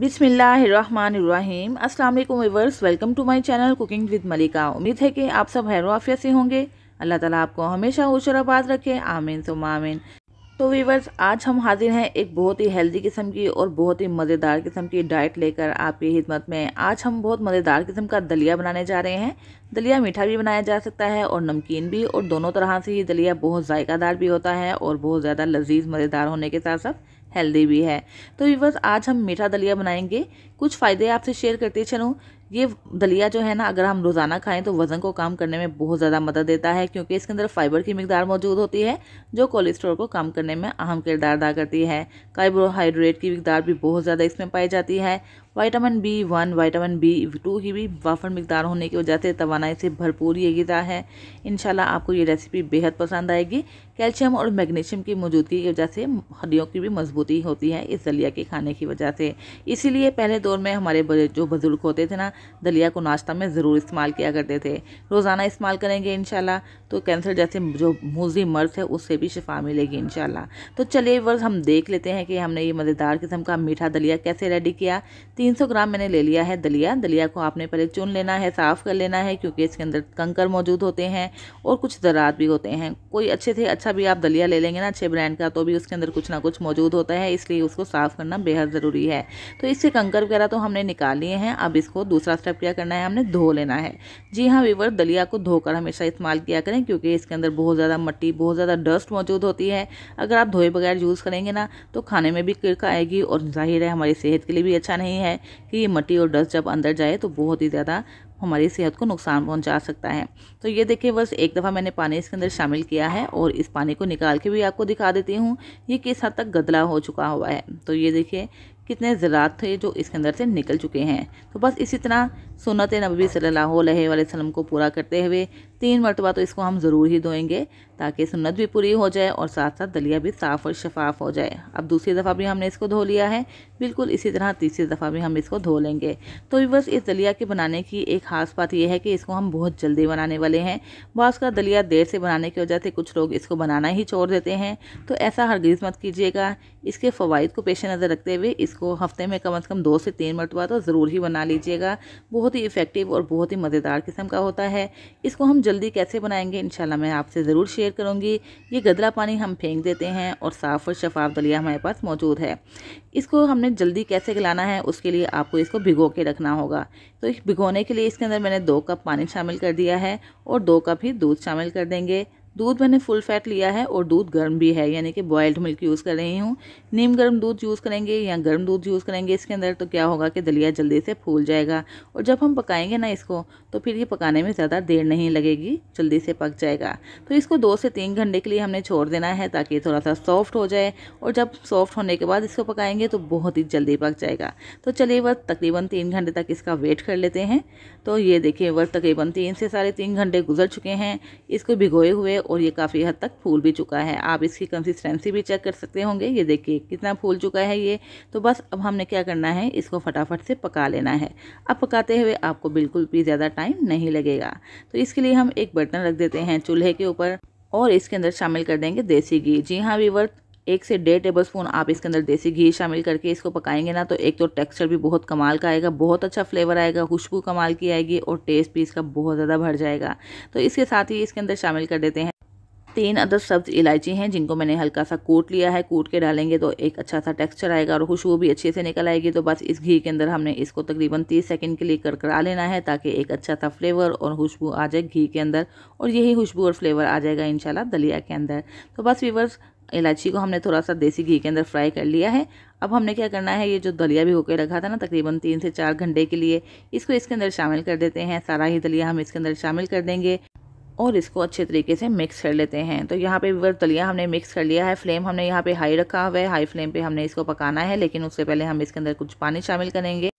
बिसमीम् अल्लाम viewers welcome to my channel cooking with Malika उम्मीद है कि आप सब हैर वाफिया से होंगे अल्लाह ताला आपको हमेशा होशराबाद रखे आमीन सो मामीन तो वीवर्स आज हम हाजिर हैं एक बहुत ही हेल्दी किस्म की और बहुत ही मज़ेदार किस्म की डाइट लेकर आपकी खिदमत में आज हम बहुत मज़ेदार किस्म का दलिया बनाने जा रहे हैं दलिया मीठा भी बनाया जा सकता है और नमकीन भी और दोनों तरह से ये दलिया बहुत जायकादार भी होता है और बहुत ज़्यादा लजीज मज़ेदार होने के साथ साथ हेल्दी भी है तो वीवर्स आज हम मीठा दलिया बनाएंगे कुछ फ़ायदे आपसे शेयर करते चलूँ ये दलिया जो है ना अगर हम रोज़ाना खाएं तो वज़न को कम करने में बहुत ज़्यादा मदद देता है क्योंकि इसके अंदर फाइबर की मकदार मौजूद होती है जो कोलेस्ट्रॉल को कम करने में अहम किरदार अदा करती है कार्बोहाइड्रेट की मकदार भी बहुत ज़्यादा इसमें पाई जाती है vitamin B one vitamin B two की भी वाफर मकदार होने की वजह से तोानाई से भरपूर ये गिदा है इन आपको ये रेसिपी बेहद पसंद आएगी कैल्शियम और मैग्नीशियम की मौजूदगी की वजह से हड्डियों की भी मजबूती होती है इस दलिया के खाने की वजह से इसीलिए पहले दौर में हमारे जो बुजुर्ग होते थे ना दलिया को नाश्ता में ज़रूर इस्तेमाल किया करते थे रोज़ाना इस्तेमाल करेंगे इन तो कैंसर जैसे जो मूजी मर्ज है उससे भी शिफा मिलेगी इन तो चलिए वर्ष हम देख लेते हैं कि हमने ये मज़ेदार किस्म का मीठा दलिया कैसे रेडी किया तीन ग्राम मैंने ले लिया है दलिया दलिया को आपने पहले चुन लेना है साफ़ कर लेना है क्योंकि इसके अंदर कंकर मौजूद होते हैं और कुछ ज़रात भी होते हैं कोई अच्छे से अच्छा भी आप दलिया ले लेंगे ना अच्छे ब्रांड का तो भी उसके अंदर कुछ ना कुछ मौजूद होता है इसलिए उसको साफ़ करना बेहद ज़रूरी है तो इससे कंकर वगैरह तो हमने निकाल लिए हैं अब इसको दूसरा स्टेप क्या करना है हमने धो लेना है जी हाँ वीवर दलिया को धोकर हमेशा इस्तेमाल किया करें क्योंकि इसके अंदर बहुत ज़्यादा मट्टी बहुत ज़्यादा डस्ट मौजूद होती है अगर आप धोए बगैर यूज़ करेंगे ना तो खाने में भी किड़का आएगी और जाहिर है हमारी सेहत के लिए भी अच्छा नहीं है कि ये मट्टी और डस्ट जब अंदर जाए तो बहुत ही ज़्यादा हमारी सेहत को नुकसान पहुंचा सकता है तो ये देखिए बस एक दफ़ा मैंने पानी इसके अंदर शामिल किया है और इस पानी को निकाल के भी आपको दिखा देती हूँ ये किस हद तक गदला हो चुका हुआ है तो ये देखिए कितने ज़रात थे जो इसके अंदर से निकल चुके हैं तो बस इसी तरह सुनत नबी सल्लल्लाहु को पूरा करते हुए तीन मरतबा तो इसको हम ज़रूर ही धोएंगे ताकि सुन्नत भी पूरी हो जाए और साथ साथ दलिया भी साफ़ और शफाफ हो जाए अब दूसरी दफ़ा भी हमने इसको धो लिया है बिल्कुल इसी तरह तीसरी दफ़ा भी हम इसको धो लेंगे तो बस इस दलिया के बनाने की एक खास बात यह है कि इसको हम बहुत जल्दी बनाने वाले हैं बस का दलिया देर से बनाने की वजह से कुछ लोग इसको बनाना ही छोड़ देते हैं तो ऐसा हरगिज़ मत कीजिएगा इसके फ़वाद को पेश नज़र रखते हुए इसको हफ्ते में कम अज़ कम दो से तीन मरतबा तो ज़रूर ही बना लीजिएगा बहुत बहुत ही इफेक्टिव और बहुत ही मज़ेदार किस्म का होता है इसको हम जल्दी कैसे बनाएंगे इंशाल्लाह मैं आपसे ज़रूर शेयर करूँगी ये गदला पानी हम फेंक देते हैं और साफ़ और शफाफ दलिया हमारे पास मौजूद है इसको हमने जल्दी कैसे गलाना है उसके लिए आपको इसको भिगो के रखना होगा तो भिगोने के लिए इसके अंदर मैंने दो कप पानी शामिल कर दिया है और दो कप ही दूध शामिल कर देंगे दूध मैंने फुल फैट लिया है और दूध गर्म भी है यानी कि बॉयल्ड मिल्क यूज़ कर रही हूँ नीम गर्म दूध यूज़ करेंगे या गर्म दूध यूज़ करेंगे इसके अंदर तो क्या होगा कि दलिया जल्दी से फूल जाएगा और जब हम पकाएंगे ना इसको तो फिर ये पकाने में ज़्यादा देर नहीं लगेगी जल्दी से पक जाएगा तो इसको दो से तीन घंटे के लिए हमने छोड़ देना है ताकि थोड़ा सा सॉफ्ट हो जाए और जब सॉफ्ट होने के बाद इसको पकाएंगे तो बहुत ही जल्दी पक जाएगा तो चलिए वह तकरीबन तीन घंटे तक इसका वेट कर लेते हैं तो ये देखिए वह तकरीबन तीन से साढ़े तीन घंटे गुजर चुके हैं इसको भिगोए हुए और ये काफ़ी हद तक फूल भी चुका है आप इसकी कंसिस्टेंसी भी चेक कर सकते होंगे ये देखिए कितना फूल चुका है ये तो बस अब हमने क्या करना है इसको फटाफट से पका लेना है अब पकाते हुए आपको बिल्कुल भी ज़्यादा टाइम नहीं लगेगा तो इसके लिए हम एक बर्तन रख देते हैं चूल्हे के ऊपर और इसके अंदर शामिल कर देंगे देसी घी जी हाँ वीवर एक से डेढ़ टेबल स्पून आप इसके अंदर देसी घी शामिल करके इसको पकाएंगे ना तो एक तो टेक्सचर भी बहुत कमाल का आएगा बहुत अच्छा फ्लेवर आएगा खुशबू कमाल की आएगी और टेस्ट भी इसका बहुत ज़्यादा बढ़ जाएगा तो इसके साथ ही इसके अंदर शामिल कर देते हैं तीन अदर सब्ज इलायची हैं जिनको मैंने हल्का सा कोट लिया है कोट के डालेंगे तो एक अच्छा सा टेक्सचर आएगा और खुशबू भी अच्छे से निकल आएगी तो बस इस घी के अंदर हमने इसको तकरीबन तीस सेकेंड के लिए करकरा लेना है ताकि एक अच्छा सा फ्लेवर और खुशबू आ जाए घी के अंदर और यही खुशबू और फ्लेवर आ जाएगा शाला दलिया के अंदर तो बस वीवर्स इलायची को हमने थोड़ा सा देसी घी के अंदर फ्राई कर लिया है अब हमने क्या करना है ये जो दलिया भी होकर रखा था ना तकरीबन तीन से चार घंटे के लिए इसको इसके अंदर शामिल कर देते हैं सारा ही दलिया हम इसके अंदर शामिल कर देंगे और इसको अच्छे तरीके से मिक्स कर लेते हैं तो यहाँ पे विवर तलिया हमने मिक्स कर लिया है फ्लेम हमने यहाँ पे हाई रखा हुआ है हाई फ्लेम पे हमने इसको पकाना है लेकिन उससे पहले हम इसके अंदर कुछ पानी शामिल करेंगे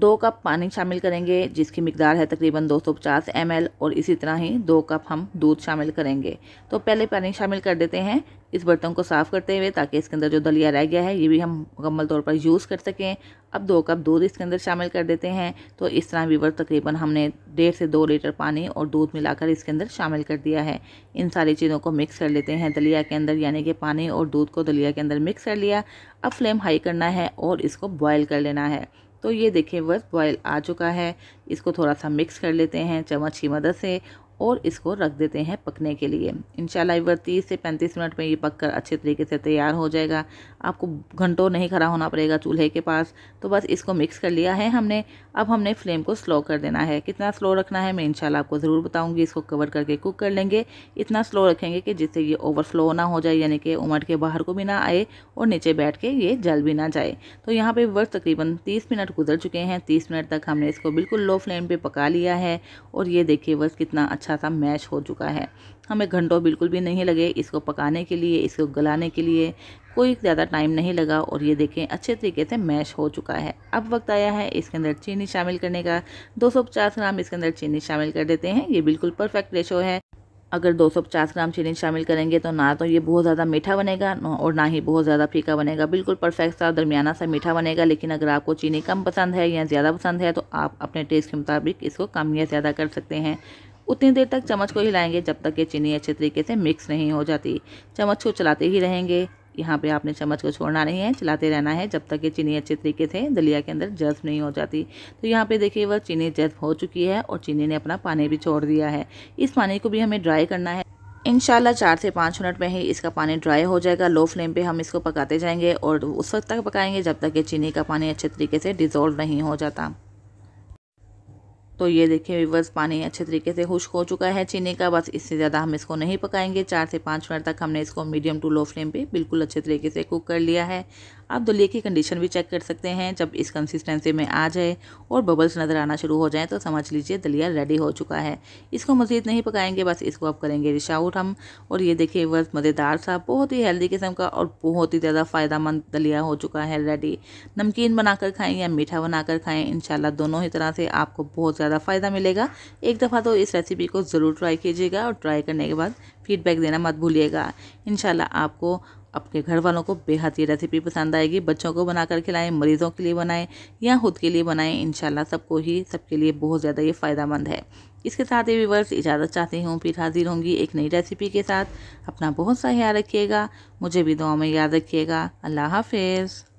दो कप पानी शामिल करेंगे जिसकी मकदार है तकरीबन 250 एल और इसी तरह ही दो कप हम दूध शामिल करेंगे तो पहले पानी शामिल कर देते हैं इस बर्तन को साफ़ करते हुए ताकि इसके अंदर जो दलिया रह गया है ये भी हम मुकम्मल तौर पर यूज़ कर सकें अब दो कप दूध इसके अंदर शामिल कर देते हैं तो इस तरह वीवर तकरीबन हमने डेढ़ से दो लीटर पानी और दूध मिलाकर इसके अंदर शामिल कर दिया है इन सारी चीज़ों को मिक्स कर लेते हैं दलिया के अंदर यानी कि पानी और दूध को दलिया के अंदर मिक्स कर लिया अब फ्लेम हाई करना है और इसको बॉयल कर लेना है तो ये देखिए बस बॉयल आ चुका है इसको थोड़ा सा मिक्स कर लेते हैं चम्मच की मदद से और इसको रख देते हैं पकने के लिए इंशाल्लाह इवर तीस से पैंतीस मिनट में ये पक कर अच्छे तरीके से तैयार हो जाएगा आपको घंटों नहीं खड़ा होना पड़ेगा चूल्हे के पास तो बस इसको मिक्स कर लिया है हमने अब हमने फ्लेम को स्लो कर देना है कितना स्लो रखना है मैं इनशाला आपको ज़रूर बताऊँगी इसको कवर करके कुक कर लेंगे इतना स्लो रखेंगे कि जिससे ये ओवरफ्लो ना हो जाए यानी कि उमट के बाहर को भी ना आए और नीचे बैठ के ये जल भी ना जाए तो यहाँ पर वर्ष तकरीबन तीस मिनट गुजर चुके हैं तीस मिनट तक हमने इसको बिल्कुल लो फ्लेम पर पका लिया है और ये देखिए वर्ष कितना अच्छा अच्छा सा मैश हो चुका है हमें घंटों बिल्कुल भी नहीं लगे इसको पकाने के लिए इसको गलाने के लिए कोई ज़्यादा टाइम नहीं लगा और ये देखें अच्छे तरीके से मैश हो चुका है अब वक्त आया है इसके अंदर चीनी शामिल करने का 250 ग्राम इसके अंदर चीनी शामिल कर देते हैं ये बिल्कुल परफेक्ट रेशो है अगर 250 ग्राम चीनी शामिल करेंगे तो ना तो ये बहुत ज़्यादा मीठा बनेगा और ना ही बहुत ज़्यादा फीका बनेगा बिल्कुल परफेक्ट सा दरमियाना सा मीठा बनेगा लेकिन अगर आपको चीनी कम पसंद है या ज़्यादा पसंद है तो आप अपने टेस्ट के मुताबिक इसको कम या ज़्यादा कर सकते हैं उतनी देर तक चम्मच को हिलाएंगे जब तक ये चीनी अच्छे तरीके से मिक्स नहीं हो जाती चम्मच को चलाते ही रहेंगे यहाँ पे आपने चम्मच को छोड़ना नहीं है चलाते रहना है जब तक ये चीनी अच्छे तरीके से दलिया के अंदर जज्ब नहीं हो जाती तो यहाँ पे देखिए वह चीनी जज्ब हो चुकी है और चीनी ने अपना पानी भी छोड़ दिया है इस पानी को भी हमें ड्राई करना है इंशाल्लाह चार से पाँच मिनट में ही इसका पानी ड्राई हो जाएगा लो फ्लेम पे हम इसको पकाते जाएंगे और उस वक्त तक पकाएंगे जब तक ये चीनी का पानी अच्छे तरीके से डिज़ोल्व नहीं हो जाता तो ये देखिए विवर्स पानी अच्छे तरीके से खुश्क हो चुका है चीनी का बस इससे ज़्यादा हम इसको नहीं पकाएंगे चार से पाँच मिनट तक हमने इसको मीडियम टू लो फ्लेम पे बिल्कुल अच्छे तरीके से कुक कर लिया है आप दलिए की कंडीशन भी चेक कर सकते हैं जब इस कंसिस्टेंसी में आ जाए और बबल्स नज़र आना शुरू हो जाए तो समझ लीजिए दलिया रेडी हो चुका है इसको मज़ीद नहीं पकाएंगे बस इसको आप करेंगे रिश आउट हम और ये देखिए बस मज़ेदार सा बहुत ही हेल्दी किस्म का और बहुत ही ज़्यादा फ़ायदा दलिया हो चुका है रेडी नमकीन बनाकर खाएँ या मीठा बनाकर खाएँ इन दोनों ही तरह से आपको बहुत ज़्यादा फ़ायदा मिलेगा एक दफ़ा तो इस रेसिपी को ज़रूर ट्राई कीजिएगा और ट्राई करने के बाद फीडबैक देना मत भूलिएगा इन आपको अपने घर वालों को बेहद ये रेसिपी पसंद आएगी बच्चों को बनाकर खिलाएं मरीज़ों के लिए बनाएं या खुद के लिए बनाएं इन सबको ही सबके लिए बहुत ज़्यादा ये फ़ायदा है इसके साथ ही व्यूवर्स इजाज़त चाहती हूँ फिर हाजिर होंगी एक नई रेसिपी के साथ अपना बहुत सा ख्याल रखिएगा मुझे भी दुआ में याद रखिएगा अल्लाह हाफिज़